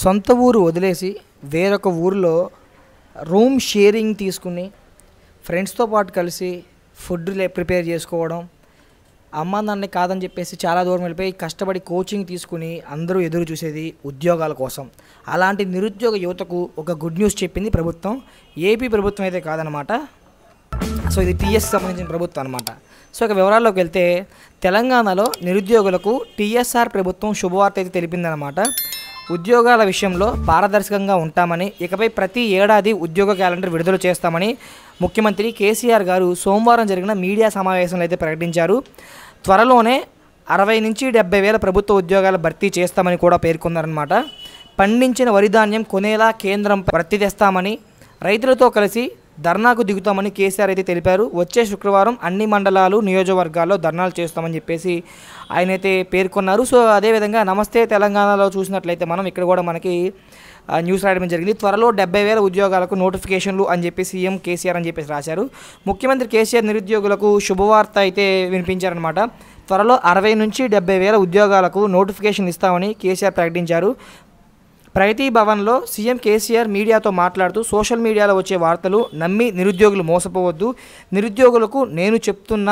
సొంత ఊరు వదిలేసి వేరొక ఊరిలో రూమ్ షేరింగ్ తీసుకుని ఫ్రెండ్స్తో పాటు కలిసి ఫుడ్ ప్రిపేర్ చేసుకోవడం అమ్మ నాన్న కాదని చెప్పేసి చాలా దూరం వెళ్ళిపోయి కష్టపడి కోచింగ్ తీసుకుని అందరూ ఎదురు చూసేది ఉద్యోగాల కోసం అలాంటి నిరుద్యోగ యువతకు ఒక గుడ్ న్యూస్ చెప్పింది ప్రభుత్వం ఏపీ ప్రభుత్వం అయితే కాదనమాట సో ఇది టీఎస్ సంబంధించిన ప్రభుత్వం అనమాట సో ఇక వివరాల్లోకి వెళ్తే తెలంగాణలో నిరుద్యోగులకు టీఎస్ఆర్ ప్రభుత్వం శుభవార్త అయితే తెలిపిందనమాట ఉద్యోగాల విషయంలో పారదర్శకంగా ఉంటామని ఇకపై ప్రతి ఏడాది ఉద్యోగ క్యాలెండర్ విడుదల చేస్తామని ముఖ్యమంత్రి కేసీఆర్ గారు సోమవారం జరిగిన మీడియా సమావేశంలో అయితే ప్రకటించారు త్వరలోనే అరవై నుంచి డెబ్బై వేల ప్రభుత్వ ఉద్యోగాలు భర్తీ చేస్తామని కూడా పేర్కొన్నారనమాట పండించిన వరిధాన్యం కొనేలా కేంద్రం ప్రతి తెస్తామని రైతులతో కలిసి ధర్నాకు దిగుతామని కేసీఆర్ అయితే తెలిపారు వచ్చే శుక్రవారం అన్ని మండలాలు నియోజకవర్గాల్లో ధర్నాలు చేస్తామని చెప్పేసి ఆయన అయితే పేర్కొన్నారు సో అదేవిధంగా నమస్తే తెలంగాణలో చూసినట్లయితే మనం ఇక్కడ కూడా మనకి న్యూస్ రాయడం జరిగింది త్వరలో డెబ్బై వేల ఉద్యోగాలకు నోటిఫికేషన్లు అని చెప్పి సీఎం కేసీఆర్ అని చెప్పేసి రాశారు ముఖ్యమంత్రి కేసీఆర్ నిరుద్యోగులకు శుభవార్త అయితే వినిపించారనమాట త్వరలో అరవై నుంచి డెబ్బై వేల ఉద్యోగాలకు నోటిఫికేషన్ ఇస్తామని కేసీఆర్ ప్రకటించారు ప్రగతి భవన్లో సీఎం కేసీఆర్ మీడియాతో మాట్లాడుతూ సోషల్ మీడియాలో వచ్చే వార్తలు నమ్మి నిరుద్యోగులు మోసపోవద్దు నిరుద్యోగులకు నేను చెప్తున్న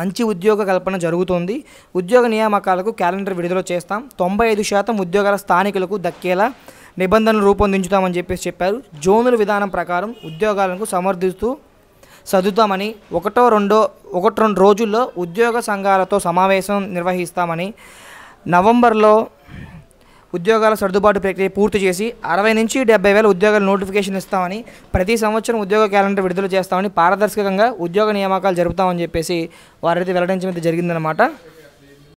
మంచి ఉద్యోగ కల్పన జరుగుతోంది ఉద్యోగ నియామకాలకు క్యాలెండర్ విడుదల చేస్తాం తొంభై ఐదు శాతం ఉద్యోగాల స్థానికులకు దక్కేలా నిబంధనలు రూపొందించుతామని చెప్పేసి చెప్పారు జోనుల విధానం ప్రకారం ఉద్యోగాలను సమర్థిస్తూ చదువుతామని ఒకటో రెండో ఒకటి రెండు రోజుల్లో ఉద్యోగ సంఘాలతో సమావేశం నిర్వహిస్తామని నవంబర్లో ఉద్యోగాల సర్దుబాటు ప్రక్రియ పూర్తి చేసి అరవై నుంచి డెబ్బై వేల ఉద్యోగాల నోటిఫికేషన్ ఇస్తామని ప్రతి సంవత్సరం ఉద్యోగ క్యాలెండర్ విడుదల చేస్తామని పారదర్శకంగా ఉద్యోగ నియామకాలు జరుపుతామని చెప్పేసి వారైతే వెల్లడించడం అయితే జరిగిందనమాట